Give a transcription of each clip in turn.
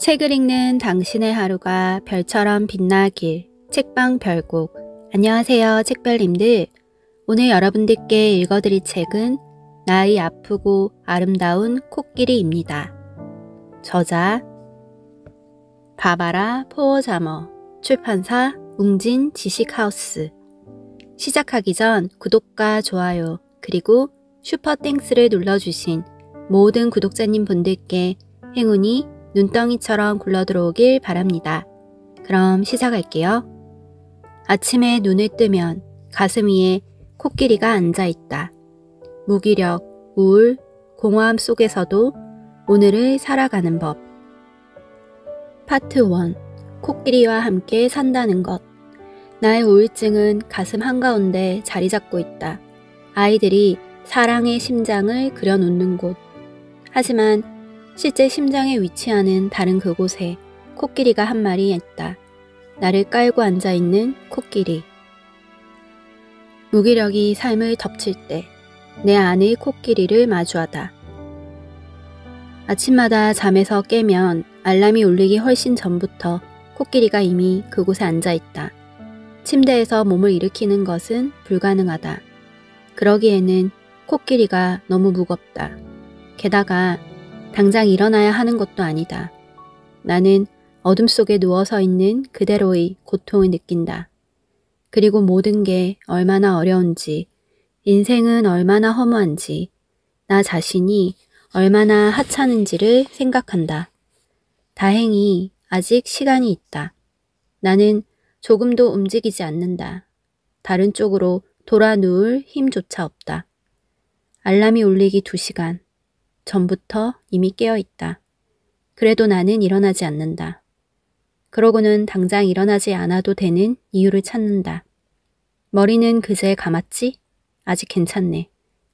책을 읽는 당신의 하루가 별처럼 빛나길 책방 별곡 안녕하세요 책별님들 오늘 여러분들께 읽어드릴 책은 나의 아프고 아름다운 코끼리입니다. 저자 바바라 포어자머 출판사 웅진 지식하우스 시작하기 전 구독과 좋아요 그리고 슈퍼땡스를 눌러주신 모든 구독자님 분들께 행운이 눈덩이처럼 굴러들어오길 바랍니다. 그럼 시작할게요. 아침에 눈을 뜨면 가슴 위에 코끼리가 앉아있다. 무기력, 우울, 공허함 속에서도 오늘을 살아가는 법. 파트 1. 코끼리와 함께 산다는 것. 나의 우울증은 가슴 한가운데 자리 잡고 있다. 아이들이 사랑의 심장을 그려놓는 곳. 하지만 실제 심장에 위치하는 다른 그곳에 코끼리가 한 마리 있다. 나를 깔고 앉아 있는 코끼리. 무기력이 삶을 덮칠 때 내 안의 코끼리를 마주하다. 아침마다 잠에서 깨면 알람이 울리기 훨씬 전부터 코끼리가 이미 그곳에 앉아 있다. 침대에서 몸을 일으키는 것은 불가능하다. 그러기에는 코끼리가 너무 무겁다. 게다가 당장 일어나야 하는 것도 아니다. 나는 어둠 속에 누워서 있는 그대로의 고통을 느낀다. 그리고 모든 게 얼마나 어려운지, 인생은 얼마나 허무한지, 나 자신이 얼마나 하찮은지를 생각한다. 다행히 아직 시간이 있다. 나는 조금도 움직이지 않는다. 다른 쪽으로 돌아 누울 힘조차 없다. 알람이 울리기 두시간 전부터 이미 깨어 있다. 그래도 나는 일어나지 않는다. 그러고는 당장 일어나지 않아도 되는 이유를 찾는다. 머리는 그제 감았지? 아직 괜찮네.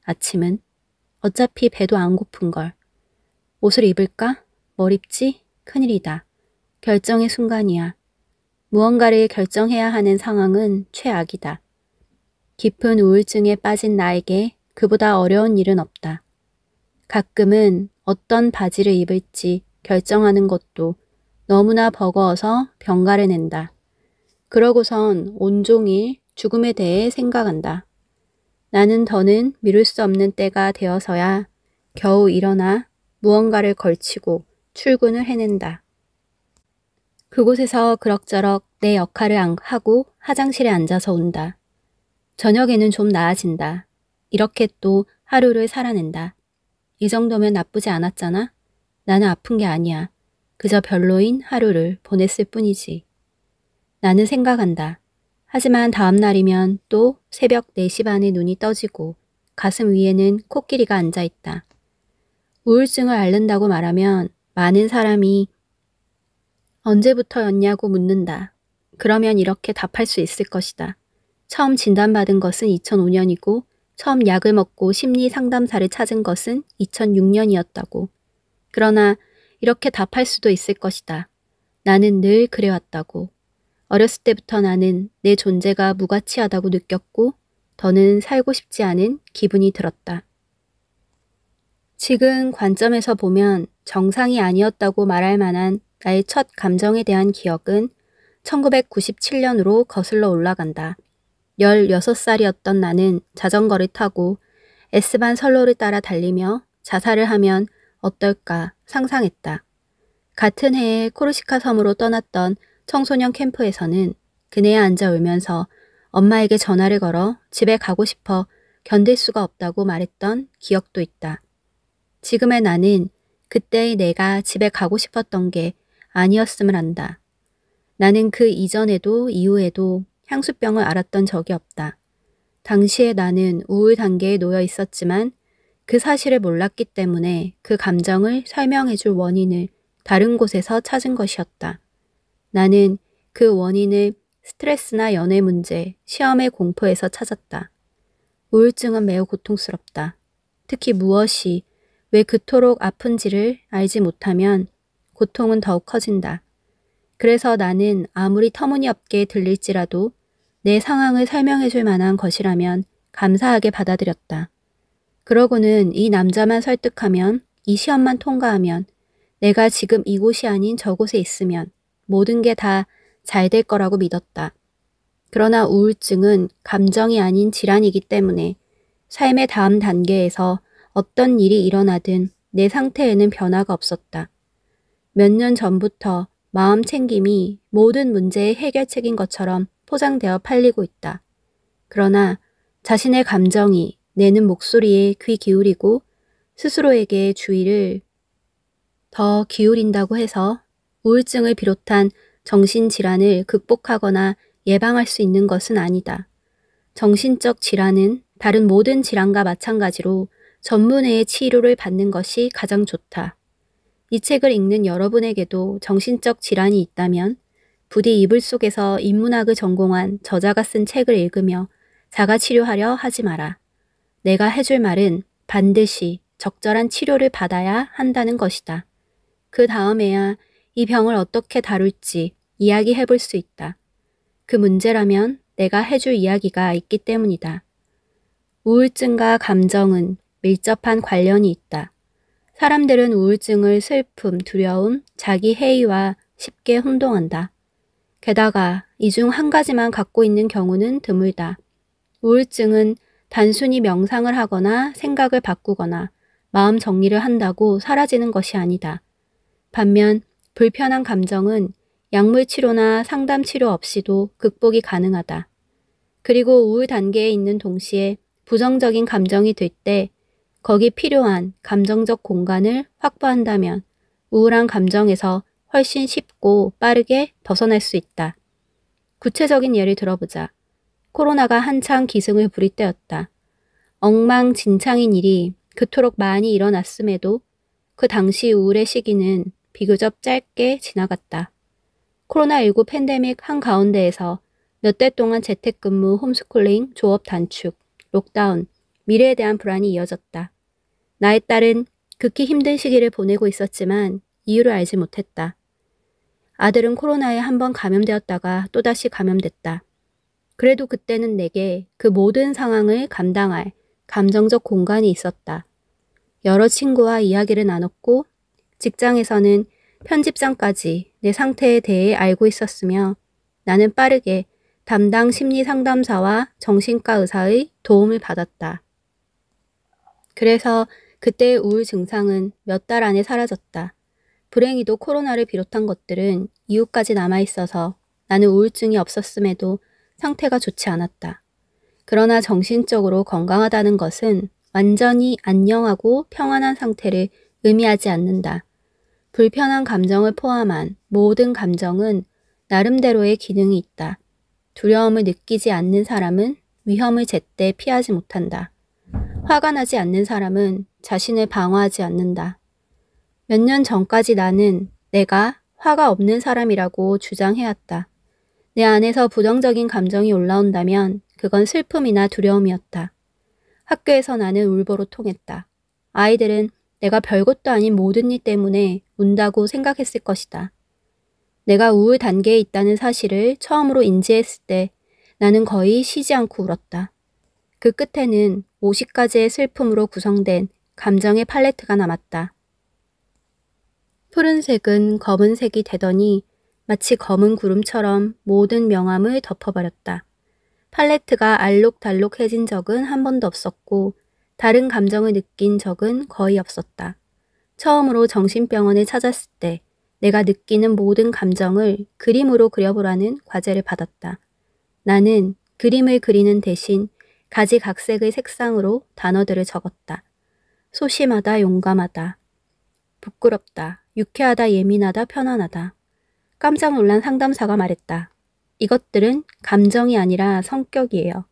아침은. 어차피 배도 안 고픈 걸. 옷을 입을까? 뭘 입지? 큰일이다. 결정의 순간이야. 무언가를 결정해야 하는 상황은 최악이다. 깊은 우울증에 빠진 나에게 그보다 어려운 일은 없다. 가끔은 어떤 바지를 입을지 결정하는 것도 너무나 버거워서 병가를 낸다. 그러고선 온종일 죽음에 대해 생각한다. 나는 더는 미룰 수 없는 때가 되어서야 겨우 일어나 무언가를 걸치고 출근을 해낸다. 그곳에서 그럭저럭 내 역할을 하고 화장실에 앉아서 온다. 저녁에는 좀 나아진다. 이렇게 또 하루를 살아낸다. 이 정도면 나쁘지 않았잖아. 나는 아픈 게 아니야. 그저 별로인 하루를 보냈을 뿐이지. 나는 생각한다. 하지만 다음 날이면 또 새벽 4시 반에 눈이 떠지고 가슴 위에는 코끼리가 앉아 있다. 우울증을 앓는다고 말하면 많은 사람이 언제부터였냐고 묻는다. 그러면 이렇게 답할 수 있을 것이다. 처음 진단받은 것은 2005년이고 처음 약을 먹고 심리 상담사를 찾은 것은 2006년이었다고. 그러나 이렇게 답할 수도 있을 것이다. 나는 늘 그래왔다고. 어렸을 때부터 나는 내 존재가 무가치하다고 느꼈고 더는 살고 싶지 않은 기분이 들었다. 지금 관점에서 보면 정상이 아니었다고 말할 만한 나의 첫 감정에 대한 기억은 1997년으로 거슬러 올라간다. 1 6 살이었던 나는 자전거를 타고 에스반 선로를 따라 달리며 자살을 하면 어떨까 상상했다. 같은 해에 코르시카 섬으로 떠났던 청소년 캠프에서는 그네에 앉아 울면서 엄마에게 전화를 걸어 집에 가고 싶어 견딜 수가 없다고 말했던 기억도 있다. 지금의 나는 그때의 내가 집에 가고 싶었던 게 아니었음을 안다. 나는 그 이전에도 이후에도 향수병을 알았던 적이 없다. 당시에 나는 우울 단계에 놓여 있었지만 그 사실을 몰랐기 때문에 그 감정을 설명해 줄 원인을 다른 곳에서 찾은 것이었다. 나는 그 원인을 스트레스나 연애 문제, 시험의 공포에서 찾았다. 우울증은 매우 고통스럽다. 특히 무엇이 왜 그토록 아픈지를 알지 못하면 고통은 더욱 커진다. 그래서 나는 아무리 터무니없게 들릴지라도 내 상황을 설명해 줄 만한 것이라면 감사하게 받아들였다. 그러고는 이 남자만 설득하면 이 시험만 통과하면 내가 지금 이곳이 아닌 저곳에 있으면 모든 게 다 잘 될 거라고 믿었다. 그러나 우울증은 감정이 아닌 질환이기 때문에 삶의 다음 단계에서 어떤 일이 일어나든 내 상태에는 변화가 없었다. 몇 년 전부터 마음 챙김이 모든 문제의 해결책인 것처럼 포장되어 팔리고 있다. 그러나 자신의 감정이 내는 목소리에 귀 기울이고 스스로에게 주의를 더 기울인다고 해서 우울증을 비롯한 정신질환을 극복하거나 예방할 수 있는 것은 아니다. 정신적 질환은 다른 모든 질환과 마찬가지로 전문의의 치료를 받는 것이 가장 좋다. 이 책을 읽는 여러분에게도 정신적 질환이 있다면 부디 이불 속에서 인문학을 전공한 저자가 쓴 책을 읽으며 자가 치료하려 하지 마라. 내가 해줄 말은 반드시 적절한 치료를 받아야 한다는 것이다. 그 다음에야 이 병을 어떻게 다룰지 이야기해 볼 수 있다. 그 문제라면 내가 해줄 이야기가 있기 때문이다. 우울증과 감정은 밀접한 관련이 있다. 사람들은 우울증을 슬픔, 두려움, 자기 해의와 쉽게 혼동한다. 게다가 이 중 한 가지만 갖고 있는 경우는 드물다. 우울증은 단순히 명상을 하거나 생각을 바꾸거나 마음 정리를 한다고 사라지는 것이 아니다. 반면 불편한 감정은 약물 치료나 상담 치료 없이도 극복이 가능하다. 그리고 우울 단계에 있는 동시에 부정적인 감정이 들때 거기 필요한 감정적 공간을 확보한다면 우울한 감정에서 훨씬 쉽고 빠르게 벗어날 수 있다. 구체적인 예를 들어보자. 코로나가 한창 기승을 부릴 때였다. 엉망진창인 일이 그토록 많이 일어났음에도 그 당시 우울의 시기는 비교적 짧게 지나갔다. 코로나19 팬데믹 한가운데에서 몇 달 동안 재택근무, 홈스쿨링, 조업 단축, 록다운, 미래에 대한 불안이 이어졌다. 나의 딸은 극히 힘든 시기를 보내고 있었지만 이유를 알지 못했다. 아들은 코로나에 한 번 감염되었다가 또다시 감염됐다. 그래도 그때는 내게 그 모든 상황을 감당할 감정적 공간이 있었다. 여러 친구와 이야기를 나눴고 직장에서는 편집장까지 내 상태에 대해 알고 있었으며 나는 빠르게 담당 심리 상담사와 정신과 의사의 도움을 받았다. 그래서 그때의 우울 증상은 몇 달 안에 사라졌다. 불행히도 코로나를 비롯한 것들은 이후까지 남아있어서 나는 우울증이 없었음에도 상태가 좋지 않았다. 그러나 정신적으로 건강하다는 것은 완전히 안녕하고 평안한 상태를 의미하지 않는다. 불편한 감정을 포함한 모든 감정은 나름대로의 기능이 있다. 두려움을 느끼지 않는 사람은 위험을 제때 피하지 못한다. 화가 나지 않는 사람은 자신을 방어하지 않는다. 몇 년 전까지 나는 내가 화가 없는 사람이라고 주장해왔다. 내 안에서 부정적인 감정이 올라온다면 그건 슬픔이나 두려움이었다. 학교에서 나는 울보로 통했다. 아이들은 내가 별것도 아닌 모든 일 때문에 운다고 생각했을 것이다. 내가 우울 단계에 있다는 사실을 처음으로 인지했을 때 나는 거의 쉬지 않고 울었다. 그 끝에는 50가지의 슬픔으로 구성된 감정의 팔레트가 남았다. 푸른색은 검은색이 되더니 마치 검은 구름처럼 모든 명암을 덮어버렸다. 팔레트가 알록달록해진 적은 한 번도 없었고 다른 감정을 느낀 적은 거의 없었다. 처음으로 정신병원을 찾았을 때 내가 느끼는 모든 감정을 그림으로 그려보라는 과제를 받았다. 나는 그림을 그리는 대신 가지각색의 색상으로 단어들을 적었다. 소심하다, 용감하다, 부끄럽다, 유쾌하다, 예민하다, 편안하다. 깜짝 놀란 상담사가 말했다. 이것들은 감정이 아니라 성격이에요.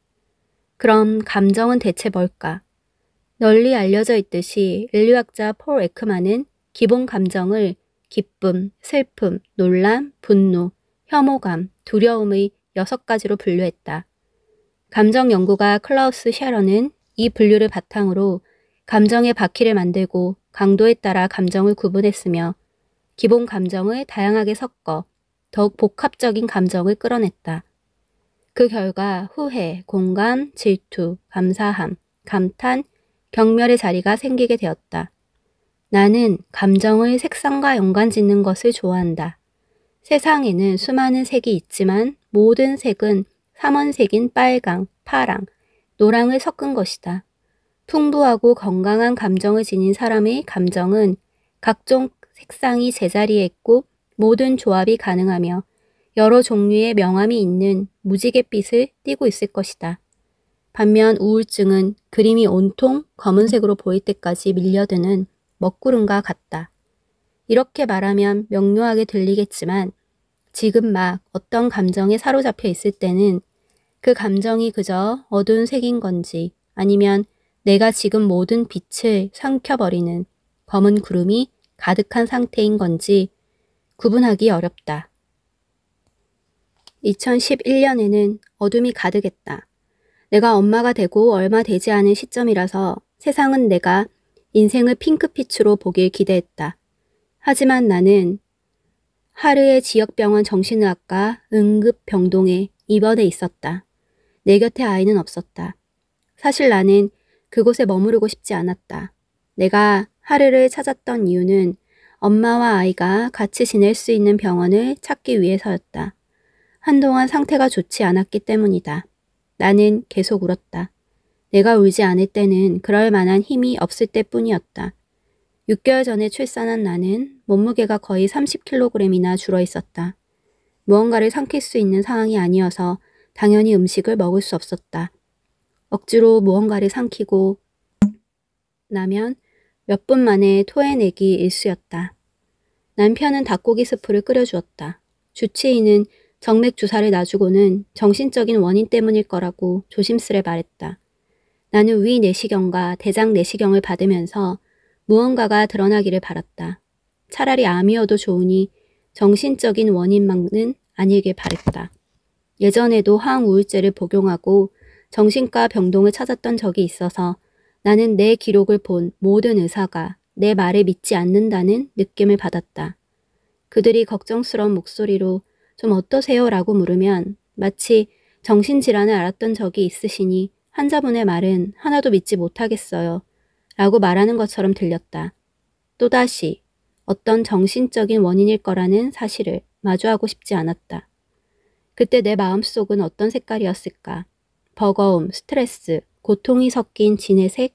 그럼 감정은 대체 뭘까? 널리 알려져 있듯이 인류학자 폴 에크만은 기본 감정을 기쁨, 슬픔, 논란, 분노, 혐오감, 두려움의 여섯 가지로 분류했다. 감정 연구가 클라우스 셰런은이 분류를 바탕으로 감정의 바퀴를 만들고 강도에 따라 감정을 구분했으며 기본 감정을 다양하게 섞어 더욱 복합적인 감정을 끌어냈다. 그 결과 후회, 공감, 질투, 감사함, 감탄, 경멸의 자리가 생기게 되었다. 나는 감정을 색상과 연관 짓는 것을 좋아한다. 세상에는 수많은 색이 있지만 모든 색은 삼원색인 빨강, 파랑, 노랑을 섞은 것이다. 풍부하고 건강한 감정을 지닌 사람의 감정은 각종 색상이 제자리에 있고 모든 조합이 가능하며 여러 종류의 명암이 있는 무지갯빛을 띠고 있을 것이다. 반면 우울증은 그림이 온통 검은색으로 보일 때까지 밀려드는 먹구름과 같다. 이렇게 말하면 명료하게 들리겠지만 지금 막 어떤 감정에 사로잡혀 있을 때는 그 감정이 그저 어두운 색인 건지 아니면 내가 지금 모든 빛을 삼켜버리는 검은 구름이 가득한 상태인 건지 구분하기 어렵다. 2011년에는 어둠이 가득했다. 내가 엄마가 되고 얼마 되지 않은 시점이라서 세상은 내가 인생을 핑크빛으로 보길 기대했다. 하지만 나는 하루에 지역병원 정신의학과 응급병동에 입원해 있었다. 내 곁에 아이는 없었다. 사실 나는 그곳에 머무르고 싶지 않았다. 내가 하루를 찾았던 이유는 엄마와 아이가 같이 지낼 수 있는 병원을 찾기 위해서였다. 한동안 상태가 좋지 않았기 때문이다. 나는 계속 울었다. 내가 울지 않을 때는 그럴 만한 힘이 없을 때 뿐이었다. 6개월 전에 출산한 나는 몸무게가 거의 30kg이나 줄어 있었다. 무언가를 삼킬 수 있는 상황이 아니어서 당연히 음식을 먹을 수 없었다. 억지로 무언가를 삼키고 나면 몇 분 만에 토해내기 일쑤였다. 남편은 닭고기 스프를 끓여주었다. 주치의는 정맥 주사를 놔주고는 정신적인 원인 때문일 거라고 조심스레 말했다. 나는 위 내시경과 대장 내시경을 받으면서 무언가가 드러나기를 바랐다. 차라리 암이어도 좋으니 정신적인 원인만은 아니길 바랬다. 예전에도 항우울제를 복용하고 정신과 병동을 찾았던 적이 있어서 나는 내 기록을 본 모든 의사가 내 말을 믿지 않는다는 느낌을 받았다. 그들이 걱정스러운 목소리로 좀 어떠세요? 라고 물으면 마치 정신질환을 알았던 적이 있으시니 환자분의 말은 하나도 믿지 못하겠어요. 라고 말하는 것처럼 들렸다. 또다시 어떤 정신적인 원인일 거라는 사실을 마주하고 싶지 않았다. 그때 내 마음속은 어떤 색깔이었을까? 버거움, 스트레스, 고통이 섞인 진의 색?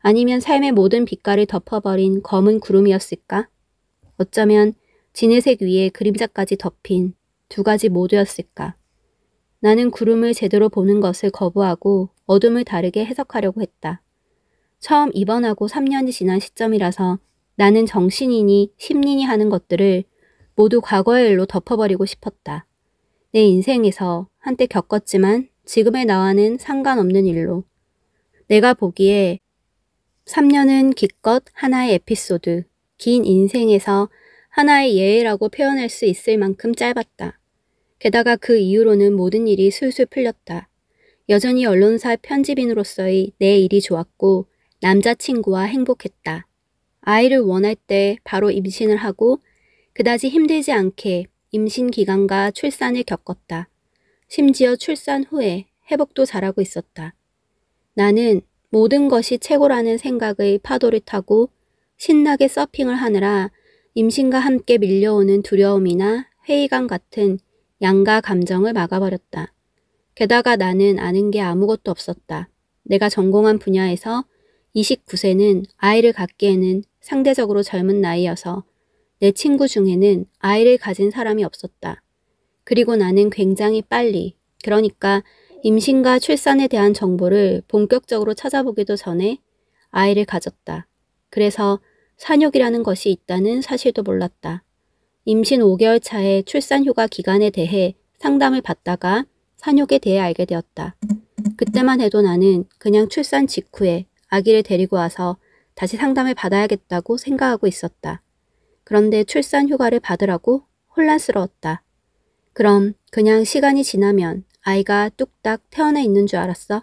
아니면 삶의 모든 빛깔을 덮어버린 검은 구름이었을까? 어쩌면 진의색 위에 그림자까지 덮인 두 가지 모두였을까? 나는 구름을 제대로 보는 것을 거부하고 어둠을 다르게 해석하려고 했다. 처음 입원하고 3년이 지난 시점이라서 나는 정신이니 심리니 하는 것들을 모두 과거의 일로 덮어버리고 싶었다. 내 인생에서 한때 겪었지만 지금의 나와는 상관없는 일로 내가 보기에 3년은 기껏 하나의 에피소드, 긴 인생에서 하나의 예외라고 표현할 수 있을 만큼 짧았다. 게다가 그 이후로는 모든 일이 술술 풀렸다. 여전히 언론사 편집인으로서의 내 일이 좋았고 남자친구와 행복했다. 아이를 원할 때 바로 임신을 하고 그다지 힘들지 않게 임신 기간과 출산을 겪었다. 심지어 출산 후에 회복도 잘하고 있었다. 나는 모든 것이 최고라는 생각의 파도를 타고 신나게 서핑을 하느라 임신과 함께 밀려오는 두려움이나 회의감 같은 양가 감정을 막아버렸다. 게다가 나는 아는 게 아무것도 없었다. 내가 전공한 분야에서 29세는 아이를 갖기에는 상대적으로 젊은 나이여서 내 친구 중에는 아이를 가진 사람이 없었다. 그리고 나는 굉장히 빨리, 그러니까 임신과 출산에 대한 정보를 본격적으로 찾아보기도 전에 아이를 가졌다. 그래서 산욕이라는 것이 있다는 사실도 몰랐다. 임신 5개월 차의 출산 휴가 기간에 대해 상담을 받다가 산욕에 대해 알게 되었다. 그때만 해도 나는 그냥 출산 직후에 아기를 데리고 와서 다시 상담을 받아야겠다고 생각하고 있었다. 그런데 출산 휴가를 받으라고 혼란스러웠다. 그럼 그냥 시간이 지나면 아이가 뚝딱 태어나 있는 줄 알았어?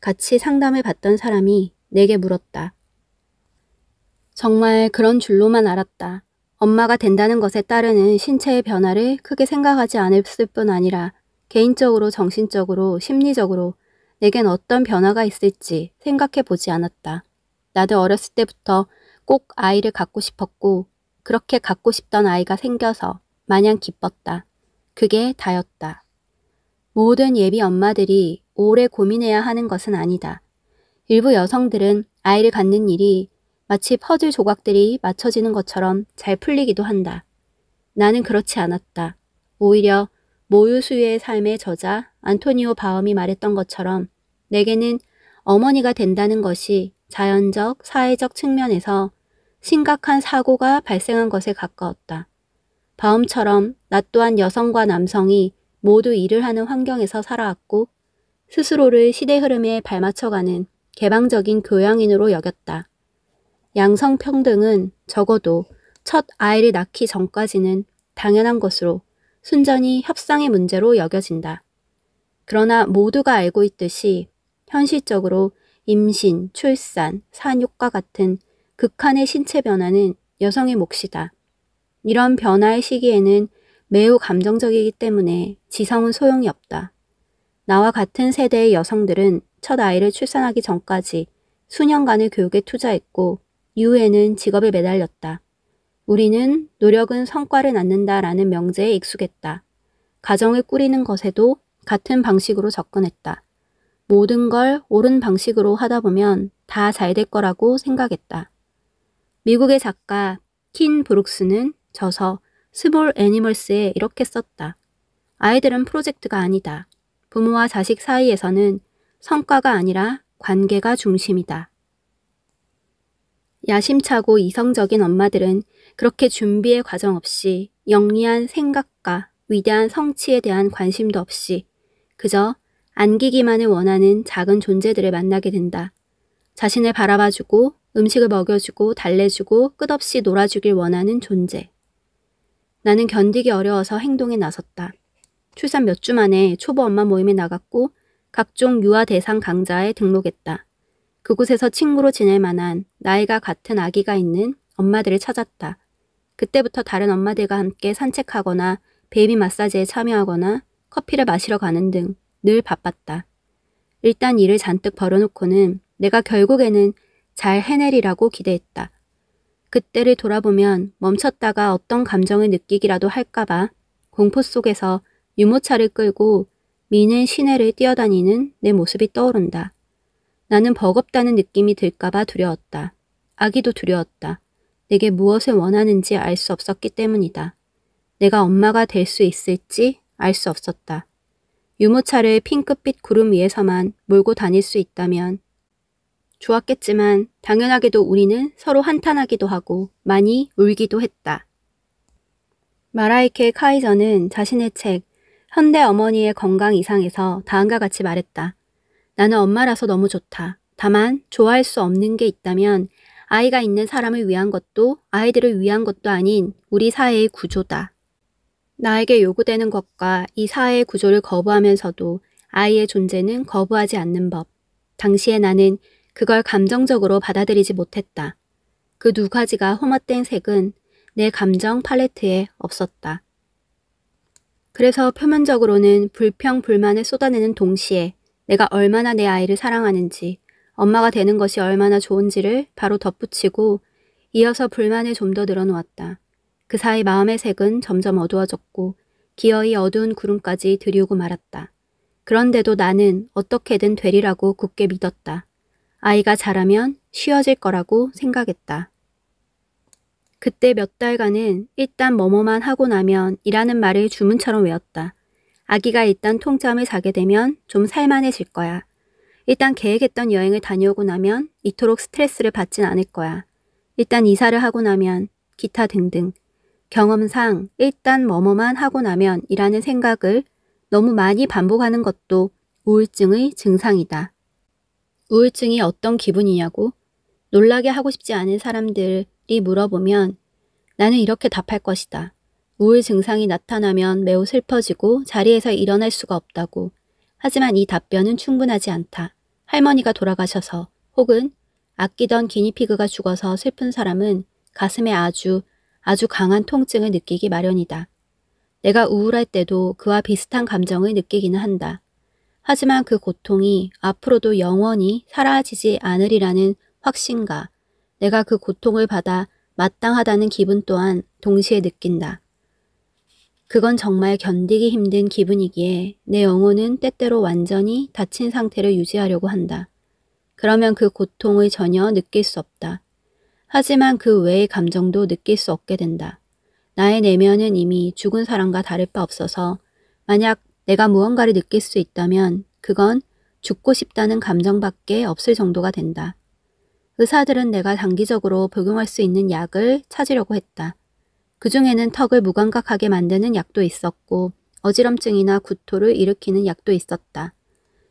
같이 상담해 봤던 사람이 내게 물었다. 정말 그런 줄로만 알았다. 엄마가 된다는 것에 따르는 신체의 변화를 크게 생각하지 않았을 뿐 아니라 개인적으로 정신적으로 심리적으로 내겐 어떤 변화가 있을지 생각해 보지 않았다. 나도 어렸을 때부터 꼭 아이를 갖고 싶었고 그렇게 갖고 싶던 아이가 생겨서 마냥 기뻤다. 그게 다였다. 모든 예비 엄마들이 오래 고민해야 하는 것은 아니다. 일부 여성들은 아이를 갖는 일이 마치 퍼즐 조각들이 맞춰지는 것처럼 잘 풀리기도 한다. 나는 그렇지 않았다. 오히려 모유수유의 삶의 저자 안토니오 바움이 말했던 것처럼 내게는 어머니가 된다는 것이 자연적, 사회적 측면에서 심각한 사고가 발생한 것에 가까웠다. 바움처럼 나 또한 여성과 남성이 모두 일을 하는 환경에서 살아왔고 스스로를 시대 흐름에 발맞춰가는 개방적인 교양인으로 여겼다. 양성평등은 적어도 첫 아이를 낳기 전까지는 당연한 것으로 순전히 협상의 문제로 여겨진다. 그러나 모두가 알고 있듯이 현실적으로 임신, 출산, 산육과 같은 극한의 신체 변화는 여성의 몫이다. 이런 변화의 시기에는 매우 감정적이기 때문에 지성은 소용이 없다. 나와 같은 세대의 여성들은 첫 아이를 출산하기 전까지 수년간의 교육에 투자했고 이후에는 직업에 매달렸다. 우리는 노력은 성과를 낳는다라는 명제에 익숙했다. 가정을 꾸리는 것에도 같은 방식으로 접근했다. 모든 걸 옳은 방식으로 하다 보면 다 잘 될 거라고 생각했다. 미국의 작가 킨 브룩스는 저서 스몰 애니멀스에 이렇게 썼다. 아이들은 프로젝트가 아니다. 부모와 자식 사이에서는 성과가 아니라 관계가 중심이다. 야심차고 이성적인 엄마들은 그렇게 준비의 과정 없이 영리한 생각과 위대한 성취에 대한 관심도 없이 그저 안기기만을 원하는 작은 존재들을 만나게 된다. 자신을 바라봐주고 음식을 먹여주고 달래주고 끝없이 놀아주길 원하는 존재. 나는 견디기 어려워서 행동에 나섰다. 출산 몇 주 만에 초보 엄마 모임에 나갔고 각종 유아 대상 강좌에 등록했다. 그곳에서 친구로 지낼 만한 나이가 같은 아기가 있는 엄마들을 찾았다. 그때부터 다른 엄마들과 함께 산책하거나 베이비 마사지에 참여하거나 커피를 마시러 가는 등 늘 바빴다. 일단 일을 잔뜩 벌어놓고는 내가 결국에는 잘 해내리라고 기대했다. 그때를 돌아보면 멈췄다가 어떤 감정을 느끼기라도 할까봐 공포 속에서 유모차를 끌고 미는 시내를 뛰어다니는 내 모습이 떠오른다. 나는 버겁다는 느낌이 들까봐 두려웠다. 아기도 두려웠다. 내게 무엇을 원하는지 알 수 없었기 때문이다. 내가 엄마가 될 수 있을지 알 수 없었다. 유모차를 핑크빛 구름 위에서만 몰고 다닐 수 있다면 좋았겠지만 당연하게도 우리는 서로 한탄하기도 하고 많이 울기도 했다. 마라이케 카이저는 자신의 책 현대 어머니의 건강 이상에서 다음과 같이 말했다. 나는 엄마라서 너무 좋다. 다만 좋아할 수 없는 게 있다면 아이가 있는 사람을 위한 것도 아이들을 위한 것도 아닌 우리 사회의 구조다. 나에게 요구되는 것과 이 사회의 구조를 거부하면서도 아이의 존재는 거부하지 않는 법. 당시에 나는 그걸 감정적으로 받아들이지 못했다. 그 두 가지가 홈어된 색은 내 감정 팔레트에 없었다. 그래서 표면적으로는 불평, 불만을 쏟아내는 동시에 내가 얼마나 내 아이를 사랑하는지, 엄마가 되는 것이 얼마나 좋은지를 바로 덧붙이고 이어서 불만을 좀 더 늘어놓았다. 그 사이 마음의 색은 점점 어두워졌고 기어이 어두운 구름까지 들이우고 말았다. 그런데도 나는 어떻게든 되리라고 굳게 믿었다. 아이가 자라면 쉬어질 거라고 생각했다. 그때 몇 달간은 일단 뭐뭐만 하고 나면 이라는 말을 주문처럼 외웠다. 아기가 일단 통잠을 자게 되면 좀 살만해질 거야. 일단 계획했던 여행을 다녀오고 나면 이토록 스트레스를 받진 않을 거야. 일단 이사를 하고 나면 기타 등등. 경험상 일단 뭐뭐만 하고 나면 이라는 생각을 너무 많이 반복하는 것도 우울증의 증상이다. 우울증이 어떤 기분이냐고 놀라게 하고 싶지 않은 사람들이 물어보면 나는 이렇게 답할 것이다. 우울 증상이 나타나면 매우 슬퍼지고 자리에서 일어날 수가 없다고. 하지만 이 답변은 충분하지 않다. 할머니가 돌아가셔서 혹은 아끼던 기니피그가 죽어서 슬픈 사람은 가슴에 아주 아주 강한 통증을 느끼기 마련이다. 내가 우울할 때도 그와 비슷한 감정을 느끼기는 한다. 하지만 그 고통이 앞으로도 영원히 사라지지 않으리라는 확신과 내가 그 고통을 받아 마땅하다는 기분 또한 동시에 느낀다. 그건 정말 견디기 힘든 기분이기에 내 영혼은 때때로 완전히 다친 상태를 유지하려고 한다. 그러면 그 고통을 전혀 느낄 수 없다. 하지만 그 외의 감정도 느낄 수 없게 된다. 나의 내면은 이미 죽은 사람과 다를 바 없어서 만약 내가 무언가를 느낄 수 있다면 그건 죽고 싶다는 감정밖에 없을 정도가 된다. 의사들은 내가 장기적으로 복용할 수 있는 약을 찾으려고 했다. 그 중에는 턱을 무감각하게 만드는 약도 있었고 어지럼증이나 구토를 일으키는 약도 있었다.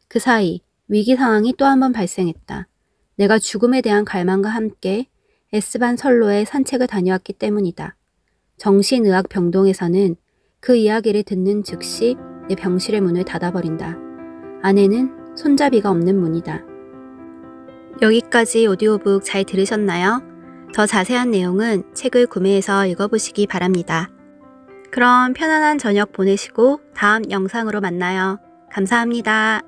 그 사이 위기 상황이 또 한 번 발생했다. 내가 죽음에 대한 갈망과 함께 에스반 선로에 산책을 다녀왔기 때문이다. 정신의학 병동에서는 그 이야기를 듣는 즉시 내 병실의 문을 닫아버린다. 안에는 손잡이가 없는 문이다. 여기까지 오디오북 잘 들으셨나요? 더 자세한 내용은 책을 구매해서 읽어보시기 바랍니다. 그럼 편안한 저녁 보내시고 다음 영상으로 만나요. 감사합니다.